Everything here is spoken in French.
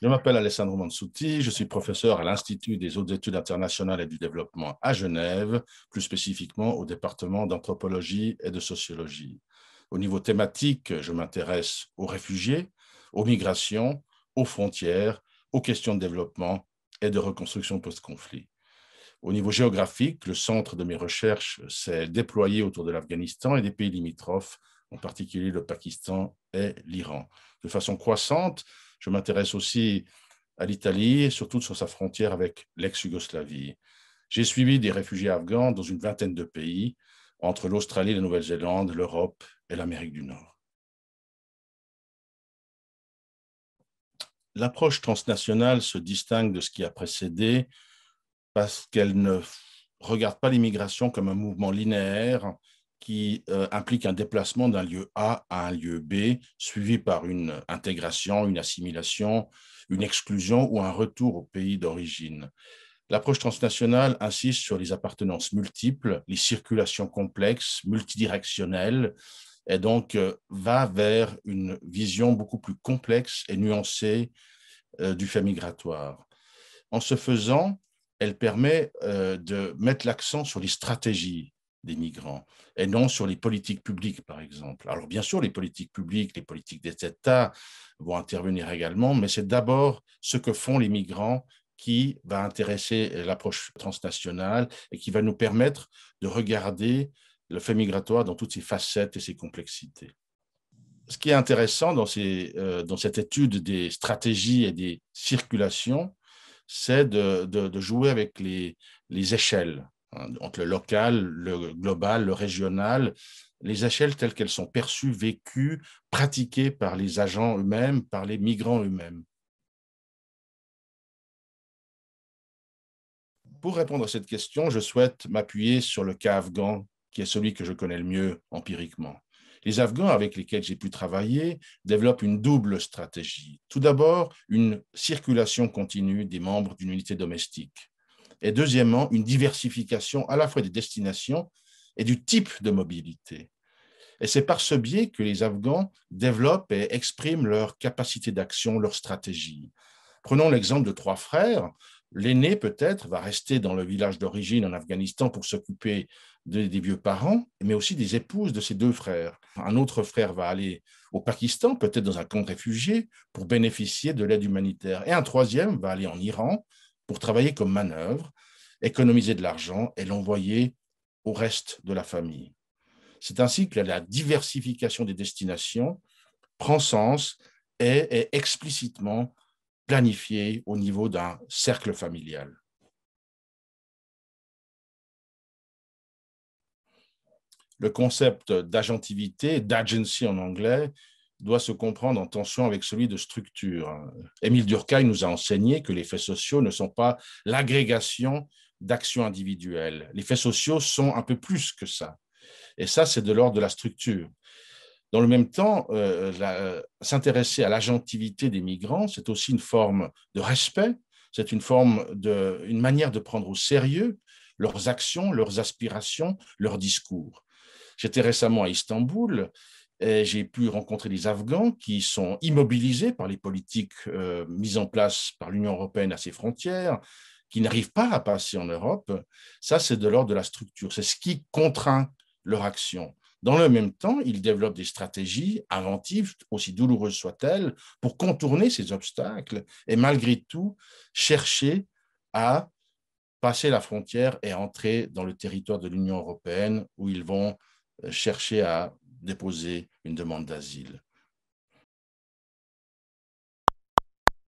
Je m'appelle Alessandro Mansouti je suis professeur à l'Institut des hautes études internationales et du développement à Genève, plus spécifiquement au département d'anthropologie et de sociologie. Au niveau thématique, je m'intéresse aux réfugiés, aux migrations, aux frontières, aux questions de développement et de reconstruction post-conflit. Au niveau géographique, le centre de mes recherches s'est déployé autour de l'Afghanistan et des pays limitrophes, en particulier le Pakistan et l'Iran. De façon croissante, je m'intéresse aussi à l'Italie, et surtout sur sa frontière avec l'ex-Yougoslavie. J'ai suivi des réfugiés afghans dans une vingtaine de pays, entre l'Australie, la Nouvelle-Zélande, l'Europe et l'Amérique du Nord. L'approche transnationale se distingue de ce qui a précédé parce qu'elle ne regarde pas l'immigration comme un mouvement linéaire qui euh, implique un déplacement d'un lieu A à un lieu B, suivi par une intégration, une assimilation, une exclusion ou un retour au pays d'origine. L'approche transnationale insiste sur les appartenances multiples, les circulations complexes, multidirectionnelles, et donc euh, va vers une vision beaucoup plus complexe et nuancée euh, du fait migratoire. En ce faisant, elle permet de mettre l'accent sur les stratégies, des migrants, et non sur les politiques publiques, par exemple. Alors bien sûr, les politiques publiques, les politiques d'État vont intervenir également, mais c'est d'abord ce que font les migrants qui va intéresser l'approche transnationale et qui va nous permettre de regarder le fait migratoire dans toutes ses facettes et ses complexités. Ce qui est intéressant dans, ces, euh, dans cette étude des stratégies et des circulations, c'est de, de, de, jouer avec les, les échelles Hein, entre le local, le global, le régional, les échelles telles qu'elles sont perçues, vécues, pratiquées par les agents eux-mêmes, par les migrants eux-mêmes. Pour répondre à cette question, je souhaite m'appuyer sur le cas afghan, qui est celui que je connais le mieux empiriquement. Les Afghans avec lesquels j'ai pu travailler développent une double stratégie. Tout d'abord, une circulation continue des membres d'une unité domestique et deuxièmement, une diversification à la fois des destinations et du type de mobilité. Et c'est par ce biais que les Afghans développent et expriment leur capacité d'action, leur stratégie. Prenons l'exemple de trois frères. L'aîné, peut-être, va rester dans le village d'origine en Afghanistan pour s'occuper des vieux parents, mais aussi des épouses de ses deux frères. Un autre frère va aller au Pakistan, peut-être dans un camp réfugié, pour bénéficier de l'aide humanitaire. Et un troisième va aller en Iran pour travailler comme manœuvre, économiser de l'argent et l'envoyer au reste de la famille. C'est ainsi que la diversification des destinations prend sens et est explicitement planifiée au niveau d'un cercle familial. Le concept d'agentivité, d'agency en anglais, doit se comprendre en tension avec celui de structure. Émile Durkheim nous a enseigné que les faits sociaux ne sont pas l'agrégation d'actions individuelles. Les faits sociaux sont un peu plus que ça. Et ça, c'est de l'ordre de la structure. Dans le même temps, euh, s'intéresser à l'agentivité des migrants, c'est aussi une forme de respect, c'est une forme de, une manière de prendre au sérieux leurs actions, leurs aspirations, leurs discours. J'étais récemment à Istanbul j'ai pu rencontrer des Afghans qui sont immobilisés par les politiques euh, mises en place par l'Union européenne à ses frontières, qui n'arrivent pas à passer en Europe. Ça, c'est de l'ordre de la structure. C'est ce qui contraint leur action. Dans le même temps, ils développent des stratégies inventives, aussi douloureuses soient-elles, pour contourner ces obstacles et malgré tout chercher à passer la frontière et entrer dans le territoire de l'Union européenne où ils vont euh, chercher à déposer une demande d'asile.